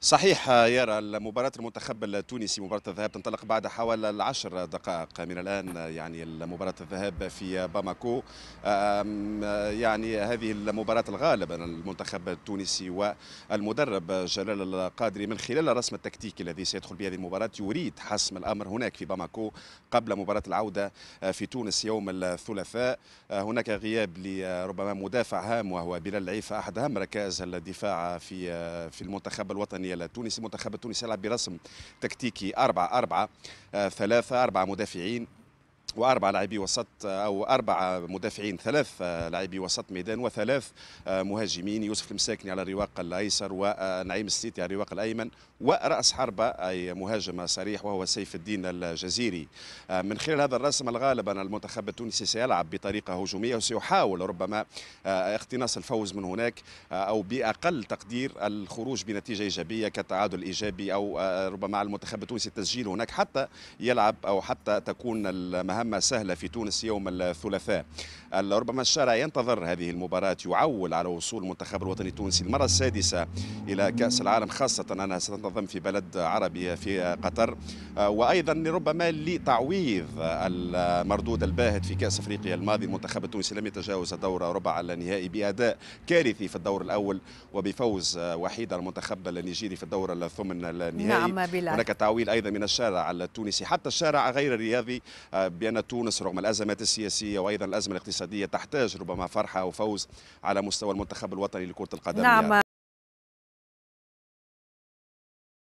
صحيح يرى المباراة المنتخب التونسي مباراة الذهاب تنطلق بعد حوالي العشر دقائق من الآن يعني مباراة الذهاب في باماكو يعني هذه المباراة الغالبة المنتخب التونسي والمدرب جلال القادري من خلال الرسم التكتيكي الذي سيدخل به هذه المباراة يريد حسم الأمر هناك في باماكو قبل مباراة العودة في تونس يوم الثلاثاء هناك غياب لربما مدافع هام وهو بلال عيفة أحد أهم ركائز الدفاع في في المنتخب الوطني الوطنيه التونسي منتخب التونسي يلعب برسم تكتيكي 4 4 3 4 مدافعين واربع لاعبي وسط او اربع مدافعين ثلاث لاعبي وسط ميدان وثلاث مهاجمين يوسف المساكني على الرواق الايسر ونعيم السيتي على الرواق الايمن وراس حربه اي مهاجم صريح وهو سيف الدين الجزيري من خلال هذا الرسم الغالب ان المنتخب التونسي سيلعب بطريقه هجوميه وسيحاول ربما آه، اقتناص الفوز من هناك آه، او باقل تقدير الخروج بنتيجه ايجابيه كتعادل ايجابي او آه، ربما على المنتخب التونسي التسجيل هناك حتى يلعب او حتى تكون المهام مهمة سهلة في تونس يوم الثلاثاء ربما الشارع ينتظر هذه المباراة يعول على وصول المنتخب الوطني التونسي المرة السادسة إلى كأس العالم خاصة أنها ستنتظم في بلد عربي في قطر آه، وأيضا ربما لتعويض المردود الباهت في كأس أفريقيا الماضي المنتخب التونسي لم يتجاوز دور ربع النهائي بأداء كارثي في الدور الأول وبفوز وحيد المنتخب النيجيري في الدور الثمن النهائي نعم هناك تعويل أيضا من الشارع التونسي حتى الشارع غير الرياضي آه، بأن تونس رغم الأزمات السياسية وأيضا الأزمة الاقتصادية تحتاج ربما فرحة وفوز على مستوى المنتخب الوطني لكرة القدم نعم. يعني.